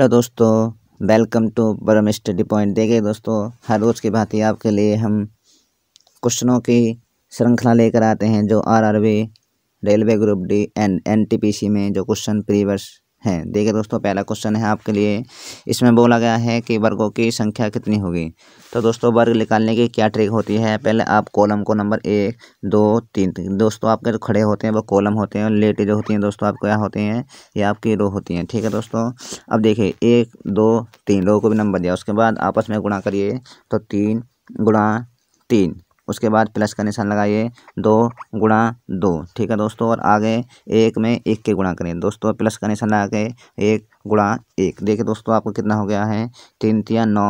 hello दोस्तों welcome to Param study point देखिए दोस्तों हर रोज़ की भांति आपके लिए हम क्वेश्चनों की श्रृंखला लेकर आते हैं जो RRB railway group D and NTPC में जो क्वेश्चन प्रीवर्स है देखिए दोस्तों पहला क्वेश्चन है आपके लिए इसमें बोला गया है कि वर्गों की संख्या कितनी होगी तो दोस्तों वर्ग निकालने की क्या ट्रिक होती है पहले आप कॉलम को नंबर एक दो तीन दोस्तों आपके जो खड़े होते हैं वो कॉलम होते हैं और लेटे जो होती हैं दोस्तों आपको क्या होते हैं ये आपकी रो होती हैं ठीक है दोस्तों अब देखिए एक दो तीन रो को भी नंबर दिया उसके बाद आपस में गुणा करिए तो तीन गुणा तीन उसके बाद प्लस का निशान लगाइए दो गुणा दो ठीक है दोस्तों और आगे एक में एक के गुणा करें दोस्तों प्लस का निशान लगा के एक गुणा एक देखिए दोस्तों आपको कितना हो गया है तीन तिया नौ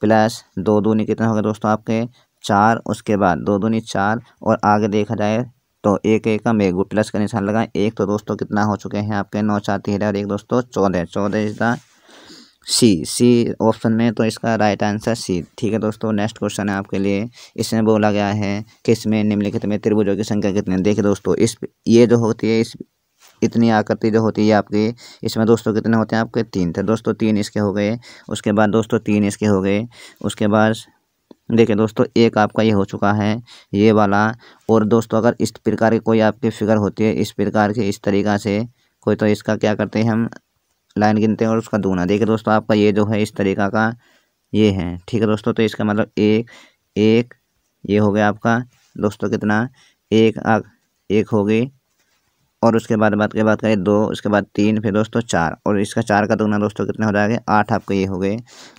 प्लस दो दूनी कितना हो गया दोस्तों आपके चार उसके बाद दो दूनी चार और आगे देखा जाए तो एक एक का एक प्लस का निशान लगाएं एक तो दोस्तों कितना हो चुके हैं आपके नौ चार तेरह और एक दोस्तों चौदह चौदह is the C C option में तो इसका राइट आंसर सी ठीक है दोस्तों नेक्स्ट क्वेश्चन है आपके लिए इसमें बोला गया है कि इसमें निम्नलिखित में त्रिभुजों की संख्या कितनी है देखिए दोस्तों इस ये जो होती है इस इतनी आकृति जो होती है आपकी इसमें दोस्तों कितने होते हैं आपके तीन थे तो दोस्तों तीन इसके हो गए उसके बाद दोस्तों तीन इसके हो गए उसके बाद देखिए दोस्तों एक आपका ये हो चुका है ये वाला और दोस्तों अगर इस प्रकार की कोई आपकी फिगर होती है इस प्रकार की इस तरीक़ा से कोई तो इसका क्या करते हैं हम लाइन गिनते हैं और उसका दूना देखिए दोस्तों आपका ये जो है इस तरीका का ये है ठीक है दोस्तों तो इसका मतलब एक एक ये हो गया आपका दोस्तों कितना एक आग एक हो गई और उसके बाद बात के बाद करें दो उसके बाद तीन फिर दोस्तों चार और इसका चार का दुगना दोस्तों कितना हो जाएगा आठ आपके ये हो गए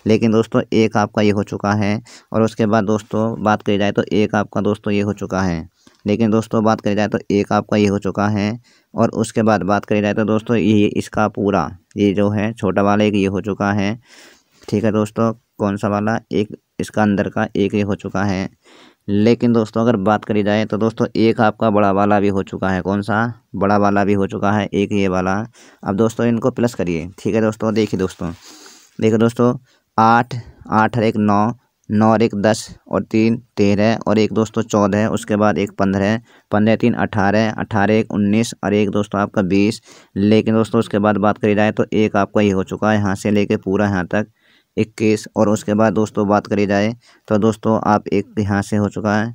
लेकिन दोस्तों एक आपका ये हो चुका है और उसके बाद दोस्तों बात करी जाए तो एक आपका दोस्तों ये हो चुका है लेकिन दोस्तों बात करी जाए तो एक आपका ये हो चुका है और उसके बाद बात करी जाए तो दोस्तों ये इसका पूरा ये जो है छोटा वाला एक ये हो चुका है ठीक है दोस्तों कौन सा वाला एक इसका अंदर का एक ये हो चुका है लेकिन दोस्तों अगर बात करी जाए तो दोस्तों एक आपका बड़ा वाला भी हो चुका है कौन सा बड़ा वाला भी हो चुका है एक ये वाला अब दोस्तों इनको प्लस करिए ठीक है दोस्तों देखिए दोस्तों देखिए दोस्तों आठ आठ एक नौ नौ और एक दस और तीन तेरह और एक दोस्तों चौदह उसके बाद एक पंद्रह पंद्रह तीन अठारह अठारह एक उन्नीस और एक दोस्तों आपका बीस लेकिन दोस्तों उसके बाद बात करी जाए तो एक आपका ये हो चुका है यहाँ से लेके पूरा यहाँ तक इक्कीस और उसके बाद दोस्तों बात करी जाए तो दोस्तों आप एक यहाँ से हो चुका है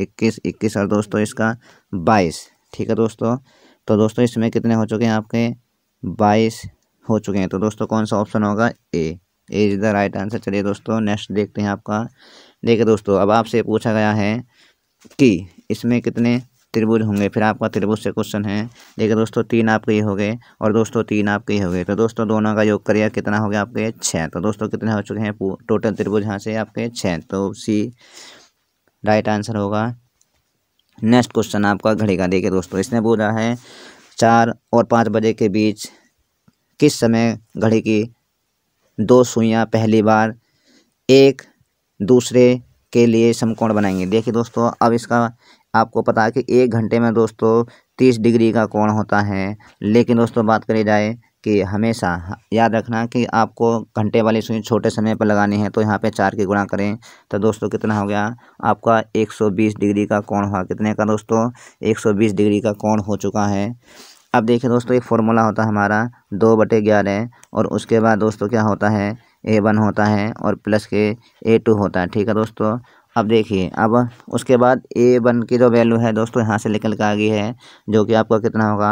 इक्कीस इक्कीस और दोस्तों इसका बाईस ठीक है दोस्तों तो दोस्तों इसमें कितने हो चुके हैं आपके बाईस हो चुके हैं तो दोस्तों कौन सा ऑप्शन होगा A is the right answer चलिए दोस्तों नेक्स्ट देखते हैं आपका देखिए दोस्तों अब आपसे पूछा गया है कि इसमें कितने त्रिभुज होंगे फिर आपका त्रिभुज से क्वेश्चन है देखिए दोस्तों तीन आपके ही हो गए और दोस्तों तीन आपके ही हो गए तो दोस्तों दोनों का योग करिए कितना हो गया आपके छः तो दोस्तों कितने हो चुके हैं टोटल त्रिभुज यहाँ से आपके छः तो सी राइट आंसर होगा नेक्स्ट क्वेश्चन आपका घड़ी का देखिए दोस्तों इसने बोला है चार और पाँच बजे के बीच किस समय घड़ी की दो सुइयाँ पहली बार एक दूसरे के लिए समकोण बनाएंगे देखिए दोस्तों अब इसका आपको पता है कि एक घंटे में दोस्तों तीस डिग्री का कोण होता है लेकिन दोस्तों बात करी जाए कि हमेशा याद रखना कि आपको घंटे वाली सुई छोटे समय पर लगानी है तो यहाँ पे चार के गुणा करें तो दोस्तों कितना हो गया आपका 120 डिग्री का कोण हुआ कितने का दोस्तों 120 डिग्री का कोण हो चुका है अब देखिए दोस्तों एक फॉर्मूला होता है हमारा दो बटे ग्यारह और उसके बाद दोस्तों क्या होता है ए वन होता है और प्लस के ए टू होता है ठीक है दोस्तों अब देखिए अब उसके बाद ए वन की जो वैल्यू है दोस्तों यहाँ से निकल के आ गई है जो कि आपका कितना होगा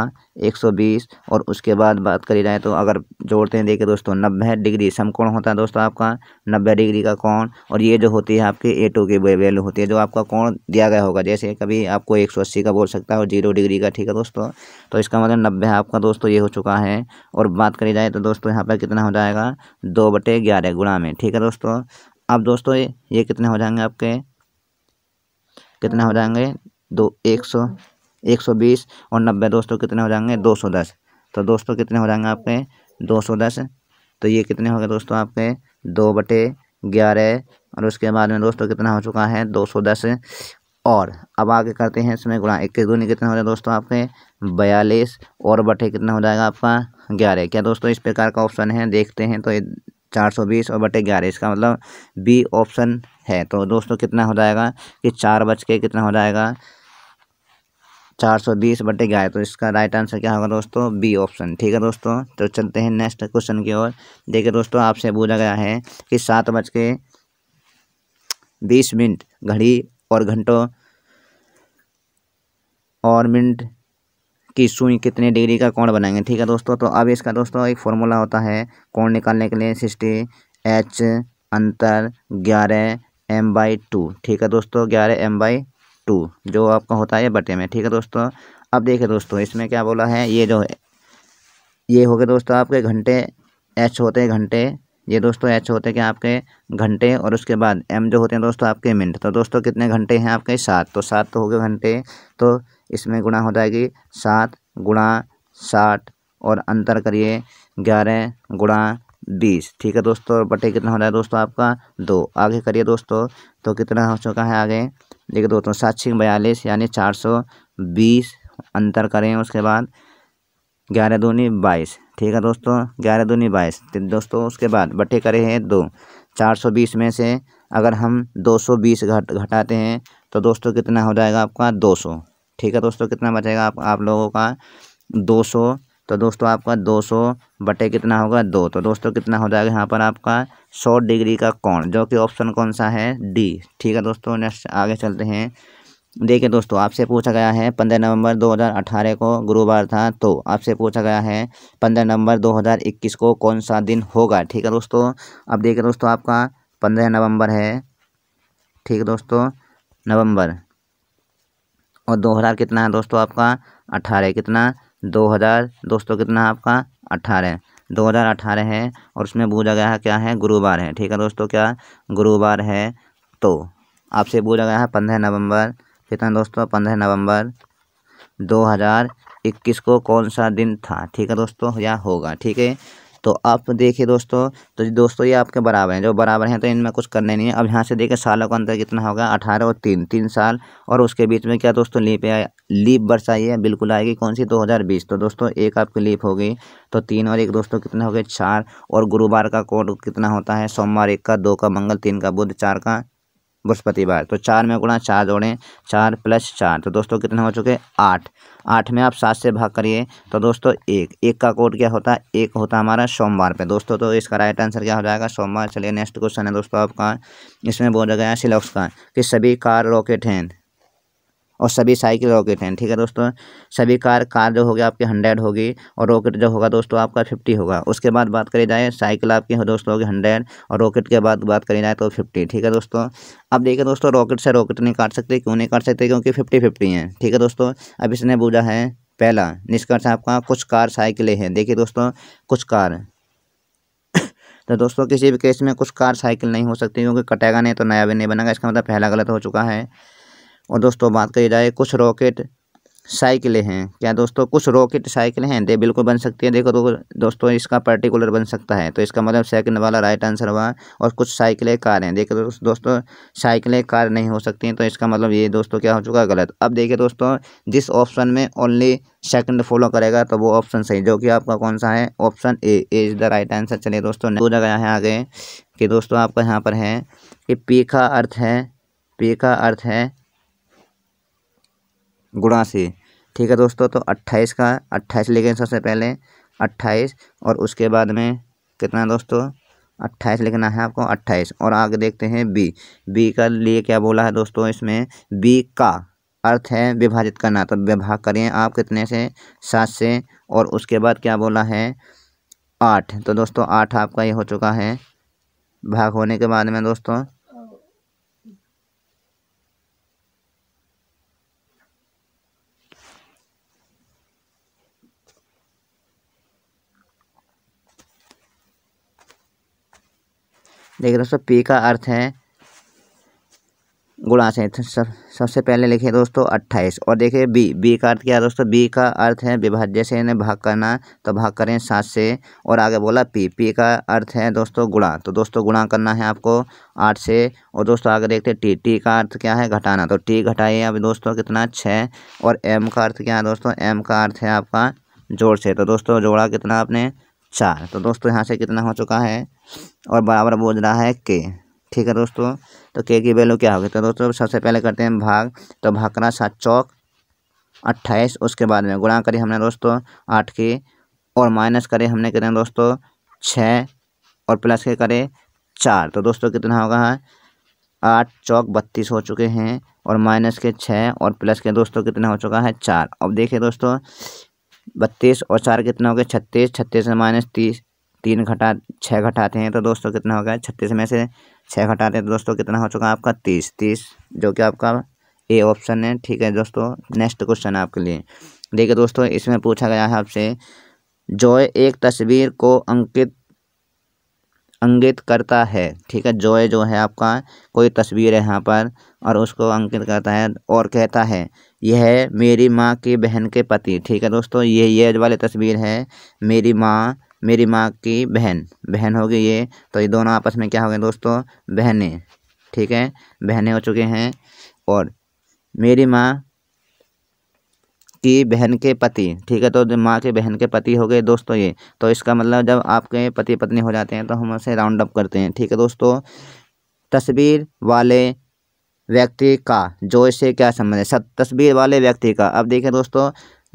120 और उसके बाद बात करी जाए तो अगर जोड़ते हैं देखिए दोस्तों नब्बे डिग्री समकोण होता है दोस्तों आपका नब्बे डिग्री का कोण और ये जो होती है आपके ए टू की वैल्यू होती है जो आपका कोण दिया गया होगा जैसे कभी आपको एक का बोल सकता है और जीरो डिग्री का ठीक है दोस्तों तो इसका मतलब नब्बे आपका दोस्तों ये हो चुका है और बात करी जाए तो दोस्तों यहाँ पर कितना हो जाएगा दो बटे ग्यारह गुणा में ठीक है दोस्तों अब दोस्तों ये कितने हो जाएंगे आपके कितने हो जाएंगे दो एक सौ एक सौ बीस और नब्बे दोस्तों कितने हो जाएंगे दो सौ दस तो दोस्तों कितने हो जाएंगे आपके दो सौ दस तो ये कितने हो गए दोस्तों आपके दो बटे ग्यारह और उसके बाद में दोस्तों कितना हो चुका है दो सौ दस और अब आगे करते हैं इसमें गुणा इक्कीस दूनी कितने हो जाए दोस्तों आपके बयालीस और बटे कितना हो जाएगा आपका ग्यारह क्या दोस्तों इस प्रकार का ऑप्शन है देखते हैं तो चार सौ बीस और बटे ग्यारह इसका मतलब बी ऑप्शन है तो दोस्तों कितना हो जाएगा कि चार बज के कितना हो जाएगा चार सौ बीस बटे ग्यारह तो इसका राइट आंसर क्या होगा दोस्तों बी ऑप्शन ठीक है दोस्तों तो चलते हैं नेक्स्ट क्वेश्चन की ओर देखिए दोस्तों आपसे पूछा गया है कि सात बज के बीस मिनट घड़ी और घंटों और मिनट कि सुई कितने डिग्री का कोण बनाएंगे ठीक है दोस्तों तो अब इसका दोस्तों एक फॉर्मूला होता है कोण निकालने के लिए सिक्सटी एच अंतर ग्यारह एम बाई टू ठीक है दोस्तों ग्यारह एम बाई टू जो आपका होता है बटे में ठीक है दोस्तों अब देखिए दोस्तों इसमें क्या बोला है ये जो ये हो गया दोस्तों आपके घंटे एच होते हैं घंटे ये दोस्तों एच होते हैं कि आपके घंटे और उसके बाद एम जो होते हैं दोस्तों आपके मिनट तो दोस्तों कितने घंटे हैं आपके सात तो सात तो हो गए घंटे तो इसमें गुणा हो जाएगी सात गुणा साठ और अंतर करिए ग्यारह गुणा बीस ठीक है दोस्तों और बटे कितना हो रहा है दोस्तों आपका दो आगे करिए दोस्तों तो कितना हो चुका है आगे देखिए दोस्तों सात छः बयालीस यानी चार सौ बीस अंतर करें उसके बाद ग्यारह दूनी बाईस ठीक है दोस्तों ग्यारह दूनी बाईस तो दोस्तों उसके बाद बटे करे हैं दो चार सौ बीस में से अगर हम दो सौ बीस घट घटाते हैं तो दोस्तों कितना हो जाएगा आपका दो सौ ठीक है दोस्तों कितना बचेगा आप आप लोगों का दो सौ तो दोस्तों आपका दो सौ बटे कितना होगा दो तो दोस्तों कितना हो जाएगा यहाँ पर आपका सौ डिग्री का कौन जो कि ऑप्शन कौन सा है डी ठीक है दोस्तों नेक्स्ट आगे चलते हैं देखिए दोस्तों आपसे पूछा गया है पंद्रह नवंबर 2018 को गुरुवार था तो आपसे पूछा गया है पंद्रह नवंबर 2021 को कौन सा दिन होगा ठीक है दोस्तों अब देखिए दोस्तों आपका पंद्रह नवंबर है ठीक है दोस्तों नवंबर और 2000 कितना है दोस्तों आपका अठारह कितना 2000 दोस्तों कितना आपका अट्ठारह 2018 है और उसमें पूछा गया है क्या है गुरुवार है ठीक है दोस्तों क्या गुरुवार है तो आपसे पूछा गया है पंद्रह नवंबर कितना दोस्तों पंद्रह नवंबर 2021 को कौन सा दिन था ठीक है दोस्तों या होगा ठीक है तो आप देखिए दोस्तों तो दोस्तों ये आपके बराबर हैं जो बराबर हैं तो इनमें कुछ करने नहीं है अब यहाँ से देखें सालों का अंतर कितना होगा अठारह और तीन तीन साल और उसके बीच में क्या दोस्तों लीप लीप बर्स आई है बिल्कुल आएगी कौन सी 2020 तो दोस्तों एक आपकी लीप होगी तो तीन और एक दोस्तों कितना हो गया चार और गुरुवार का कोड कितना होता है सोमवार एक का दो का मंगल तीन का बुध चार का बृहस्पतिवार तो चार में गुणा चार जोड़ें चार प्लस चार तो दोस्तों कितने हो चुके आठ आठ में आप सात से भाग करिए तो दोस्तों एक एक का कोड क्या होता है एक होता हमारा सोमवार पे दोस्तों तो इसका राइट आंसर क्या हो जाएगा सोमवार चलिए नेक्स्ट क्वेश्चन है दोस्तों आपका इसमें बोला गया सिलॉक्स का कि सभी कार रॉकेट हैं और सभी साइकिल रॉकेट हैं ठीक है दोस्तों सभी कार कार जो होगी आपकी हंड्रेड होगी और रॉकेट जो होगा दोस्तों आपका फिफ्टी होगा उसके बाद बात करी जाए साइकिल आपकी हो दोस्तों होगी हंड्रेड और रॉकेट के बाद बात करी जाए तो फिफ्टी ठीक है दोस्तों अब देखिए दोस्तों रॉकेट से रॉकेट नहीं काट सकते क्यों नहीं काट सकते क्योंकि फिफ्टी फिफ्टी हैं ठीक है दोस्तों अब इसने बूझा है पहला निष्कर्ष आपका कुछ कार साइकिलें हैं देखिए दोस्तों कुछ कार तो दोस्तों किसी भी केस में कुछ कार साइकिल नहीं हो सकती क्योंकि कटेगा नहीं तो नया भी नहीं बनेगा इसका मतलब पहला गलत हो चुका है और दोस्तों बात करी जाए कुछ रॉकेट साइकिलें हैं क्या दोस्तों कुछ रॉकेट साइकिलें हैं दे बिल्कुल बन सकती हैं देखो तो दोस्तों इसका पर्टिकुलर बन सकता है तो इसका मतलब सेकंड वाला राइट आंसर हुआ और कुछ साइकिलें कार हैं देखो दोस्तों साइकिलें कार नहीं हो सकती हैं तो इसका मतलब ये दोस्तों क्या हो चुका गलत अब देखिए दोस्तों जिस ऑप्शन में ओनली सेकंड फॉलो करेगा तो वो ऑप्शन सही जो कि आपका कौन सा है option A is the right answer चलिए दोस्तों दो जगह यहाँ आगे कि दोस्तों आपका यहाँ पर है कि पी का अर्थ है पी का अर्थ है गुणा से ठीक है दोस्तों तो अट्ठाईस का अट्ठाईस लिखें सबसे पहले अट्ठाईस और उसके बाद में कितना दोस्तों अट्ठाईस लिखना है आपको अट्ठाईस और आगे देखते हैं बी बी का लिए क्या बोला है दोस्तों इसमें बी का अर्थ है विभाजित करना तो विभाग करें आप कितने से सात से और उसके बाद क्या बोला है आठ तो दोस्तों आठ आपका ये हो चुका है भाग होने के बाद में दोस्तों देखिए दोस्तों पी का अर्थ है से तो सब सबसे पहले लिखिए दोस्तों अट्ठाईस और देखिए बी बी का अर्थ क्या है दोस्तों बी का अर्थ है विभाज्य से इन्हें भाग करना तो भाग करें सात से और आगे बोला पी पी का अर्थ है दोस्तों गुणा तो दोस्तों गुणा करना है आपको आठ से और दोस्तों आगे देखते हैं टी टी का अर्थ क्या है घटाना तो टी घटाइए अब दोस्तों कितना छः और एम का अर्थ क्या है दोस्तों एम का अर्थ है आपका जोड़ से तो दोस्तों जोड़ा कितना आपने चार तो दोस्तों यहाँ से कितना हो चुका है और बराबर बोझ रहा है के ठीक है दोस्तों तो के की वैल्यू क्या होगी तो दोस्तों सबसे पहले करते हैं भाग तो भाकरा सात चौक अट्ठाईस उसके बाद में गुणा करी हमने दोस्तों आठ के और माइनस करे हमने कितने दोस्तों छः और प्लस के करे चार तो दोस्तों कितना होगा आठ चौक बत्तीस हो चुके हैं और माइनस के छः और प्लस के दोस्तों कितना हो चुका है चार अब देखिए दोस्तों बत्तीस और चार कितना हो गया छत्तीस छत्तीस में माइनस तीस तीन घटा छः घटाते हैं तो दोस्तों कितना हो गया छत्तीस में से छः घटाते हैं तो दोस्तों कितना हो चुका आपका तीस तीस जो कि आपका ए ऑप्शन है ठीक है दोस्तों नेक्स्ट क्वेश्चन आपके लिए देखिए दोस्तों इसमें पूछा गया है आपसे जॉय एक तस्वीर को अंकित अंकित करता है ठीक है जॉय जो है आपका कोई तस्वीर है यहाँ पर और उसको अंकित करता है और कहता है यह मेरी माँ की बहन के पति ठीक है दोस्तों ये ये वाली तस्वीर है मेरी माँ मेरी माँ की बहन बहन हो गई ये तो ये दोनों आपस में क्या हो गए दोस्तों बहनें ठीक है बहनें हो चुके हैं और मेरी माँ की बहन के पति ठीक है तो माँ के बहन के पति हो गए दोस्तों ये तो इसका मतलब जब आपके पति पत्नी हो जाते हैं तो हम उसे राउंड अप करते हैं ठीक है दोस्तों तस्वीर वाले व्यक्ति का जो इससे क्या संबंध है सब तस्वीर वाले व्यक्ति का अब देखें दोस्तों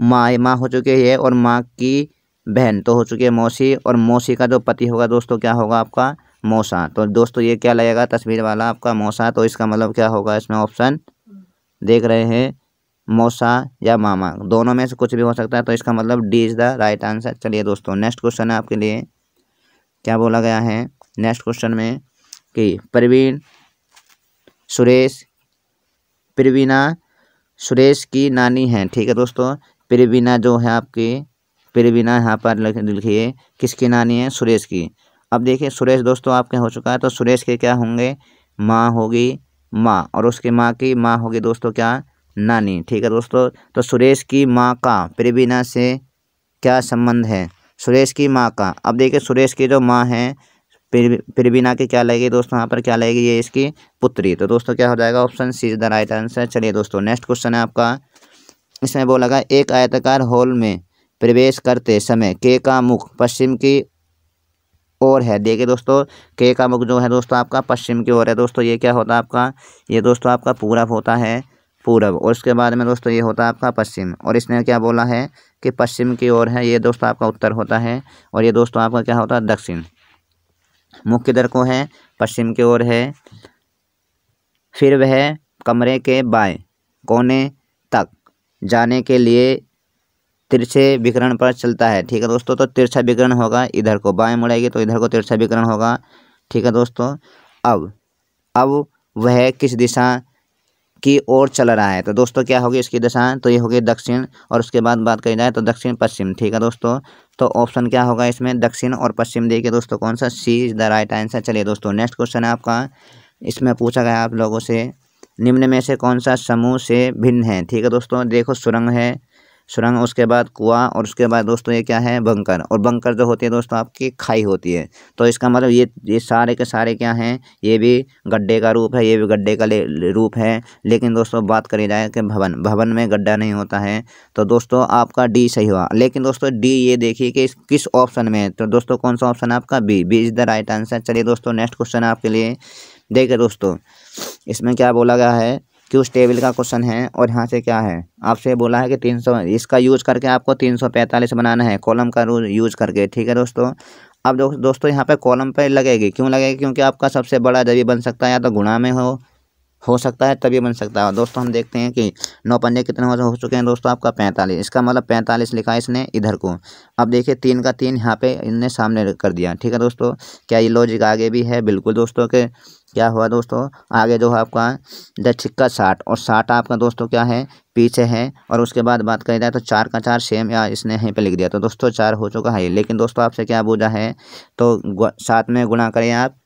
माँ माँ हो चुकी है और माँ की बहन तो हो चुकी है मौसी और मौसी का जो पति होगा दोस्तों क्या होगा आपका मौसा तो दोस्तों ये क्या लगेगा तस्वीर वाला आपका मौसा तो इसका मतलब क्या होगा इसमें ऑप्शन देख रहे हैं मौसा या मामा दोनों में से कुछ भी हो सकता है तो इसका मतलब D is the right answer चलिए दोस्तों नेक्स्ट क्वेश्चन है आपके लिए क्या बोला गया है नेक्स्ट क्वेश्चन में कि प्रवीण सुरेश प्रवीना सुरेश की नानी हैं ठीक है दोस्तों प्रवीना जो है आपकी प्रवीना यहाँ पर लिखिए किसकी नानी है सुरेश की अब देखिए सुरेश दोस्तों आपके हो चुका है तो सुरेश के क्या होंगे माँ होगी माँ और उसकी माँ की माँ होगी दोस्तों क्या नानी ठीक है दोस्तों तो सुरेश की माँ का प्रवीणा से क्या संबंध है सुरेश की माँ का अब देखिए सुरेश की जो माँ है फिर प्रवीणा के क्या लगेगी दोस्तों यहाँ पर क्या लगेगी ये इसकी पुत्री तो दोस्तों क्या हो जाएगा option C is the right answer चलिए दोस्तों नेक्स्ट क्वेश्चन है आपका इसमें बोला गया एक आयताकार हॉल में प्रवेश करते समय के का मुख पश्चिम की ओर है देखिए दोस्तों के का मुख जो है दोस्तों आपका पश्चिम की ओर है दोस्तों ये क्या होता है आपका ये दोस्तों आपका पूरब होता है पूरब और उसके बाद में दोस्तों ये होता है आपका पश्चिम और इसने क्या बोला है कि पश्चिम की ओर है ये दोस्तों आपका उत्तर होता है और ये दोस्तों आपका क्या होता है दक्षिण मुख्य दर को है पश्चिम की ओर है फिर वह कमरे के बाएं कोने तक जाने के लिए तिरछे विकरण पर चलता है ठीक है दोस्तों तो तिरछा विकरण होगा इधर को बाएं मुड़ेगी तो इधर को तिरछा विकरण होगा ठीक है दोस्तों अब अब वह किस दिशा की ओर चल रहा है तो दोस्तों क्या होगी इसकी दिशा तो ये होगी दक्षिण और उसके बाद बात कही जाए तो दक्षिण पश्चिम ठीक है दोस्तों तो ऑप्शन क्या होगा इसमें दक्षिण और पश्चिम देखिए दोस्तों कौन सा C is the right answer चलिए दोस्तों नेक्स्ट क्वेश्चन है आपका इसमें पूछा गया आप लोगों से निम्न में से कौन सा समूह से भिन्न है ठीक है दोस्तों देखो सुरंग है सुरंग उसके बाद कुआं और उसके बाद दोस्तों ये क्या है बंकर और बंकर जो होती है दोस्तों आपकी खाई होती है तो इसका मतलब ये ये सारे के सारे क्या हैं ये भी गड्ढे का रूप है ये भी गड्ढे का रूप है लेकिन दोस्तों बात करी जाए कि भवन भवन में गड्ढा नहीं होता है तो दोस्तों आपका डी सही हुआ लेकिन दोस्तों डी ये देखिए कि किस ऑप्शन में है तो दोस्तों कौन सा ऑप्शन है आपका B B is the right answer चलिए दोस्तों नेक्स्ट क्वेश्चन आपके लिए देखिए दोस्तों इसमें क्या बोला गया है कि उस टेबल का क्वेश्चन है और यहाँ से क्या है आपसे बोला है कि तीन सौ इसका यूज करके आपको तीन सौ पैंतालीस बनाना है कॉलम का यूज करके ठीक है दोस्तों अब दो, दोस्तों यहाँ पे कॉलम पे लगेगी क्यों लगेगी क्योंकि आपका सबसे बड़ा जब बन सकता है या तो गुणा में हो हो सकता है तभी बन सकता है दोस्तों हम देखते हैं कि नौ पन्ने कितने हो चुके हैं दोस्तों आपका पैंतालीस इसका मतलब पैंतालीस लिखा है इसने इधर को अब देखिए तीन का तीन यहाँ पे इनने सामने कर दिया ठीक है दोस्तों क्या ये लॉजिक आगे भी है बिल्कुल दोस्तों के क्या हुआ दोस्तों आगे जो है आपका द छिक्का साठ और साठ आपका दोस्तों क्या है पीछे है और उसके बाद बात करी जाए तो चार का चार सेम या इसने यहीं पे लिख दिया तो दोस्तों चार हो चुका है लेकिन दोस्तों आपसे क्या बोझा है तो सात में गुणा करें आप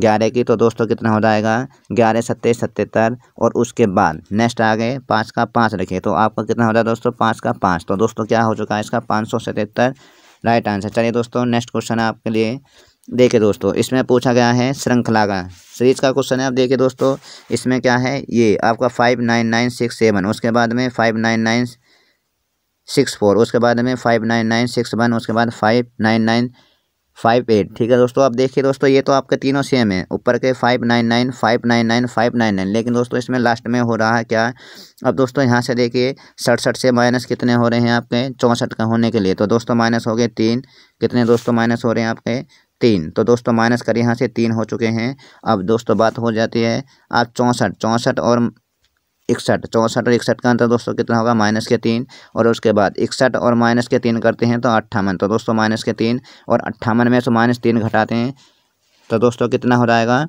ग्यारह की तो दोस्तों कितना हो जाएगा ग्यारह सत्ते सत्तर और उसके बाद नेक्स्ट आ गए पाँच का पाँच रखिए तो आपका कितना हो जाए दोस्तों पाँच का पाँच तो दोस्तों क्या हो चुका है इसका पाँच सौ सतहत्तर राइट आंसर चलिए दोस्तों नेक्स्ट क्वेश्चन है आपके लिए देखिए दोस्तों इसमें पूछा गया है श्रृंखला का सीरीज का क्वेश्चन है आप देखिए दोस्तों इसमें क्या है ये आपका five nine nine six seven उसके बाद में five nine nine six four उसके बाद में five nine nine six one उसके बाद five nine nine five eight ठीक है दोस्तों अब देखिए दोस्तों ये तो आपके तीनों सेम है ऊपर के five nine nine five nine nine five nine nine लेकिन दोस्तों इसमें लास्ट में हो रहा है क्या अब दोस्तों यहाँ से देखिए सड़सठ से माइनस कितने हो रहे हैं आपके चौंसठ का होने के लिए तो दोस्तों माइनस हो गए तीन कितने दोस्तों माइनस हो रहे हैं आपके तीन तो दोस्तों माइनस कर यहाँ से तीन हो चुके हैं अब दोस्तों बात हो जाती है आप चौंसठ चौंसठ और इकसठ चौंसठ तो और इकसठ का अंतर दोस्तों कितना होगा माइनस के तीन और उसके बाद इकसठ और माइनस के तीन करते हैं तो अट्ठावन तो दोस्तों माइनस के तीन और अट्ठावन में से माइनस तीन घटाते हैं तो दोस्तों कितना हो जाएगा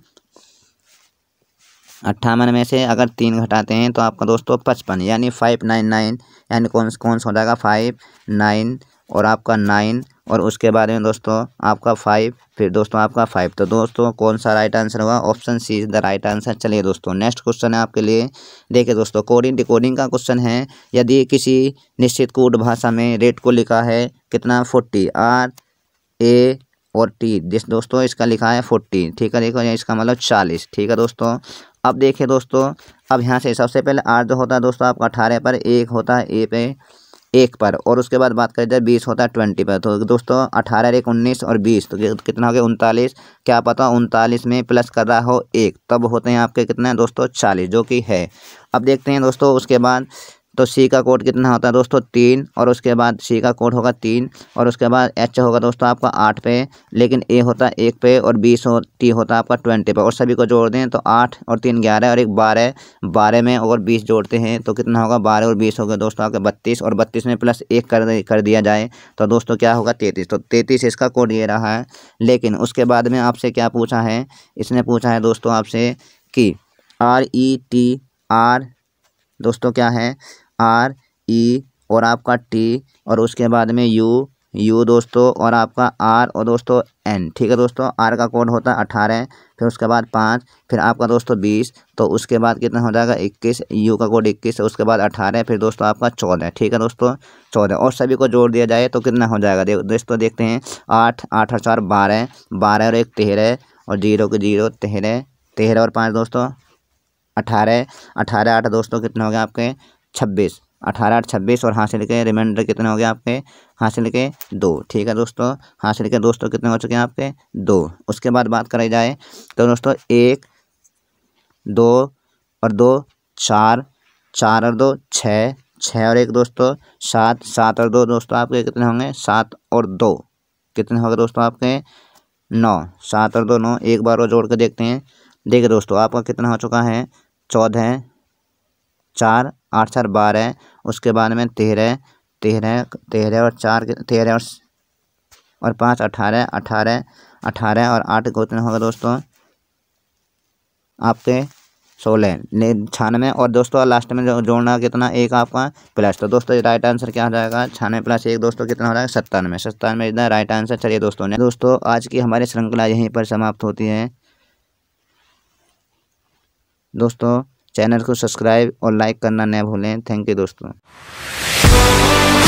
अट्ठावन में से अगर तीन घटाते हैं तो आपका दोस्तों पचपन यानी फाइव नाइन नाइन यानी कौन कौन सा हो जाएगा फाइव नाइन और आपका नाइन और उसके बाद में दोस्तों आपका फाइव फिर दोस्तों आपका फाइव तो दोस्तों कौन सा राइट आंसर हुआ option C is the right answer चलिए दोस्तों नेक्स्ट क्वेश्चन है आपके लिए देखिए दोस्तों कोडिंग डिकोडिंग का क्वेश्चन है यदि किसी निश्चित कोड भाषा में रेट को लिखा है कितना फोर्टी आर ए और टी जिस दोस्तों इसका लिखा है फोर्टी ठीक है देखो इसका मतलब चालीस ठीक है दोस्तों अब देखिए दोस्तों अब यहाँ से सबसे पहले आर जो होता है दोस्तों आपका अठारह पर एक होता है ए पे एक पर और उसके बाद बात करें जब बीस होता है ट्वेंटी पर तो दोस्तों अठारह एक उन्नीस और बीस तो कितना हो गया उनतालीस क्या पता उनतालीस में प्लस कर रहा हो एक तब होते हैं आपके कितने दोस्तों चालीस जो कि है अब देखते हैं दोस्तों उसके बाद तो सी का कोड कितना होता है दोस्तों तीन और उसके बाद सी का कोड होगा तीन और उसके बाद एच होगा दोस्तों आपका आठ पे लेकिन ए होता है एक पे और बीस हो टी होता है आपका ट्वेंटी पे और सभी को जोड़ दें तो आठ और तीन ग्यारह और एक बारह बारह में और बीस जोड़ते हैं तो कितना होगा बारह और बीस गया दोस्तों आपके बत्तीस और बत्तीस में प्लस एक कर कर दिया जाए तो दोस्तों क्या होगा तैंतीस तो तैंतीस इसका कोड ये रहा है लेकिन उसके बाद में आपसे क्या पूछा है इसने पूछा है दोस्तों आपसे कि आर ई टी आर दोस्तों क्या है आर ई और आपका टी और उसके बाद में यू यू दोस्तों और आपका आर और दोस्तों एन ठीक है दोस्तों आर का कोड होता है अठारह फिर उसके बाद पाँच फिर आपका दोस्तों बीस तो उसके बाद कितना हो जाएगा इक्कीस यू का कोड इक्कीस उसके बाद अठारह फिर दोस्तों आपका चौदह ठीक है दोस्तों चौदह और सभी को जोड़ दिया जाए तो कितना हो जाएगा दे, दोस्तों देखते हैं आठ आठ और चार बारह बारह और एक तेरह और जीरो के जीरो तेरह तेरह और पाँच दोस्तों अठारह अठारह आठ दोस्तों कितने हो गए आपके छब्बीस अठारह आठ छब्बीस और हासिल के रिमाइंडर कितने हो गए आपके हासिल के दो ठीक है दोस्तों हासिल के दोस्तों कितने हो चुके हैं आपके दो उसके बाद बात कराई जाए तो दोस्तों एक दो और दो चार चार और दो छः छः और एक दोस्तों सात सात और दो दोस्तों आपके कितने होंगे सात और दो कितने होंगे दोस्तों आपके नौ सात और दो नौ एक बार और जोड़ कर देखते हैं देखिए दोस्तों आपका कितना हो चुका है चौदह चार आठ चार बारह उसके बाद में तेरह तेरह तेरह और चार तेरह और और पाँच अठारह अठारह अठारह और आठ को उतना होगा दोस्तों आपके सोलह छानवे और दोस्तों लास्ट में जो जोड़ना कितना एक आपका प्लस तो दोस्तों राइट आंसर क्या हो जाएगा छानवे प्लस एक दोस्तों कितना हो जाएगा सत्तानवे सत्तानवे इतना राइट आंसर चलिए दोस्तों ने दोस्तों आज की हमारी श्रृंखला यहीं पर समाप्त होती है दोस्तों चैनल को सब्सक्राइब और लाइक करना न भूलें थैंक यू दोस्तों